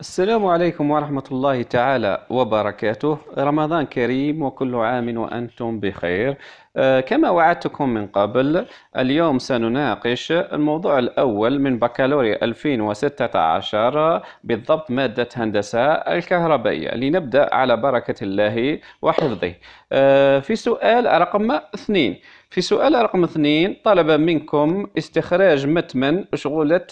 السلام عليكم ورحمة الله تعالى وبركاته رمضان كريم وكل عام وأنتم بخير آه، كما وعدتكم من قبل اليوم سنناقش الموضوع الأول من بكالوريا 2016 بالضبط مادة هندسة الكهربائية لنبدأ على بركة الله وحفظه آه، في سؤال رقم اثنين في سؤال رقم اثنين طلب منكم استخراج متمن شغلة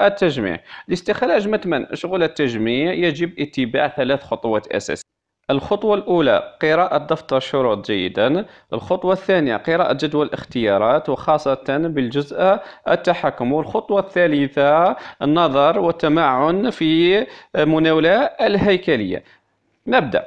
التجميع لاستخراج متمن شغلة التجميع يجب اتباع ثلاث خطوات أساسية الخطوة الأولى قراءة دفتر الشروط جيدا الخطوة الثانية قراءة جدول اختيارات وخاصة بالجزء التحكم والخطوة الثالثة النظر والتمعن في مناولة الهيكلية نبدأ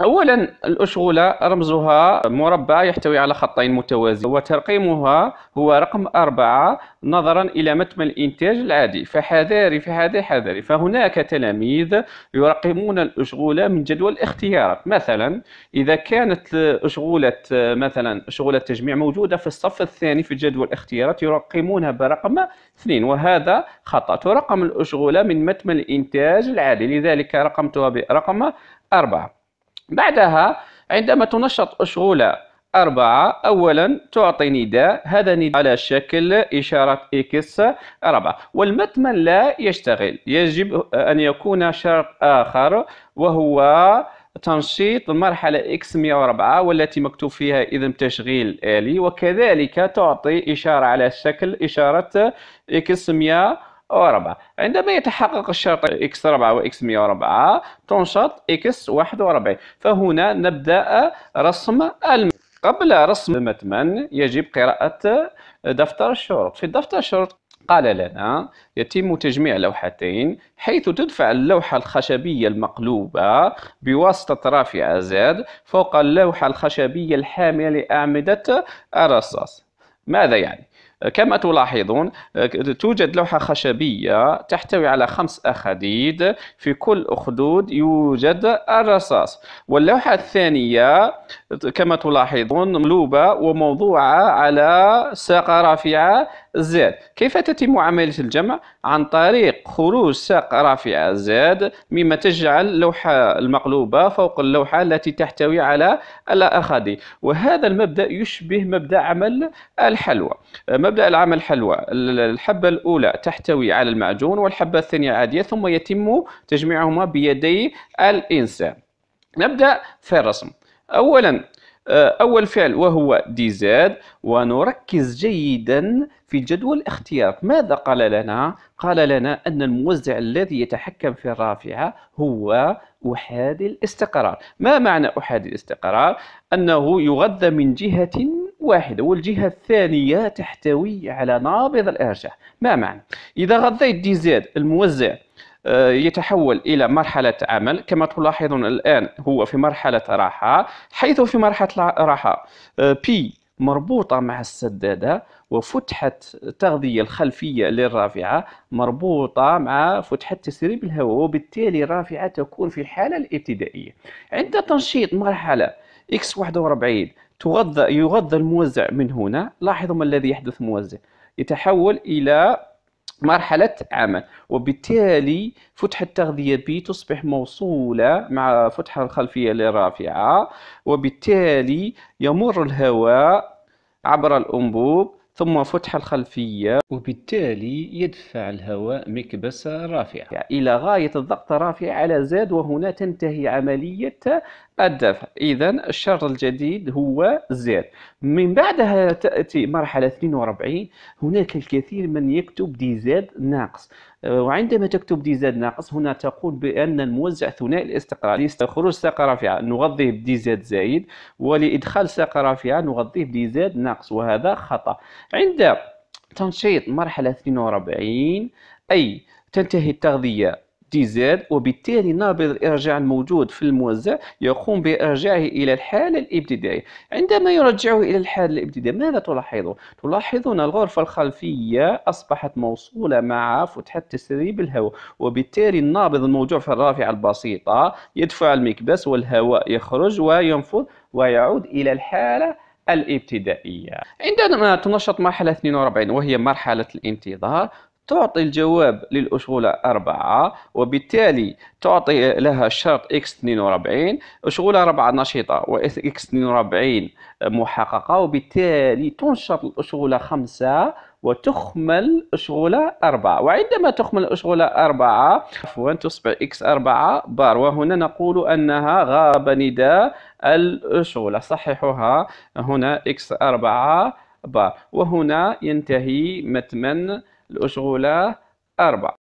اولا الاشغوله رمزها مربع يحتوي على خطين متوازيين وترقيمها هو رقم أربعة نظرا الى متن الانتاج العادي فحذاري فحذاري حذاري فهناك تلاميذ يرقمون الاشغوله من جدول اختيارات مثلا اذا كانت اشغوله مثلا اشغوله التجميع موجوده في الصف الثاني في جدول اختيارات يرقمونها برقم اثنين وهذا خطا ترقم الاشغوله من متن الانتاج العادي لذلك رقمتها برقم أربعة بعدها عندما تنشط أشغولة أربعة أولا تعطي نداء هذا نداء على شكل إشارة إكس أربعة والمتمن لا يشتغل يجب أن يكون شرط آخر وهو تنشيط المرحلة X104 والتي مكتوب فيها إذن تشغيل آلي وكذلك تعطي إشارة على شكل إشارة X104 وربعة عندما يتحقق الشرط x 4 و x 104 تنشط x 41 فهنا نبدأ رسم الم... قبل رسم المتمن يجب قراءة دفتر الشروط في دفتر الشروط قال لنا يتم تجميع لوحتين حيث تدفع اللوحة الخشبية المقلوبة بواسطة رافعة زاد فوق اللوحة الخشبية الحاملة لأعمدة الرصاص ماذا يعني؟ كما تلاحظون توجد لوحة خشبية تحتوي على خمس أخاديد في كل أخدود يوجد الرصاص واللوحة الثانية كما تلاحظون مقلوبة وموضوعة على ساقة رافعة زاد كيف تتم عملية الجمع؟ عن طريق خروج ساقة رافعة زاد مما تجعل اللوحة المقلوبة فوق اللوحة التي تحتوي على الأخادي وهذا المبدأ يشبه مبدأ عمل الحلوى مبدأ العمل الحلوى الحبة الأولى تحتوي على المعجون والحبة الثانية عادية ثم يتم تجميعهما بيدي الإنسان نبدأ في الرسم أولا آه، أول فعل وهو ديزاد ونركز جيدا في جدول الاختيار ماذا قال لنا؟ قال لنا أن الموزع الذي يتحكم في الرافعة هو أحادي الاستقرار ما معنى أحادي الاستقرار؟ أنه يغذى من جهة واحدة والجهة الثانية تحتوي على نابض الإرجاع ما معنى؟ إذا غذيت ديزاد الموزع آه، يتحول إلى مرحلة عمل كما تلاحظون الآن هو في مرحلة راحة حيث في مرحلة راحة بي آه، مربوطة مع السدادة وفتحة التغذية الخلفية للرافعة مربوطة مع فتحة تسريب الهواء وبالتالي الرافعة تكون في الحالة الابتدائية عند تنشيط مرحله اكس X41 تغذى يغذى الموزع من هنا لاحظوا ما الذي يحدث موزع يتحول إلى مرحلة عمل وبالتالي فتحة التغذية B تصبح موصولة مع فتحة الخلفية للرافعة وبالتالي يمر الهواء عبر الأنبوب ثم فتح الخلفية وبالتالي يدفع الهواء مكبس رافعة يعني إلى غاية الضغط رافعة على زاد وهنا تنتهي عملية الدفع إذا الشرط الجديد هو زاد من بعدها تأتي مرحلة 42 هناك الكثير من يكتب دي زاد ناقص وعندما تكتب دي زد ناقص هنا تقول بأن الموزع ثنائي الاستقرار لخروج ساقة رافعة نغذيه بدي زد زايد ولإدخال ساقة رافعة نغذيه بدي زد ناقص وهذا خطأ عند تنشيط مرحلة 42 أي تنتهي التغذية دي زد وبالتالي نابض الارجاع الموجود في الموزع يقوم بارجاعه الى الحاله الابتدائيه عندما يرجعه الى الحاله الابتدائيه ماذا تلاحظون تلاحظون الغرفه الخلفيه اصبحت موصوله مع فتحه تسريب الهواء وبالتالي النابض الموجود في الرافعه البسيطه يدفع المكبس والهواء يخرج وينفذ ويعود الى الحاله الابتدائية عندما تنشط مرحلة 42 وهي مرحلة الانتظار تعطي الجواب للأشغولة أربعة وبالتالي تعطي لها شرط x 42 أشغولة أربعة نشيطة و x 42 محققة وبالتالي تنشط الأشغولة خمسة وتخمل أشغولة أربعة وعندما تخمل أشغولة أربعة عفوا تصبح x 4 بار وهنا نقول أنها غاب نداء الأشغولة صححها هنا x 4 بار وهنا ينتهي متمن الأشغولة أربع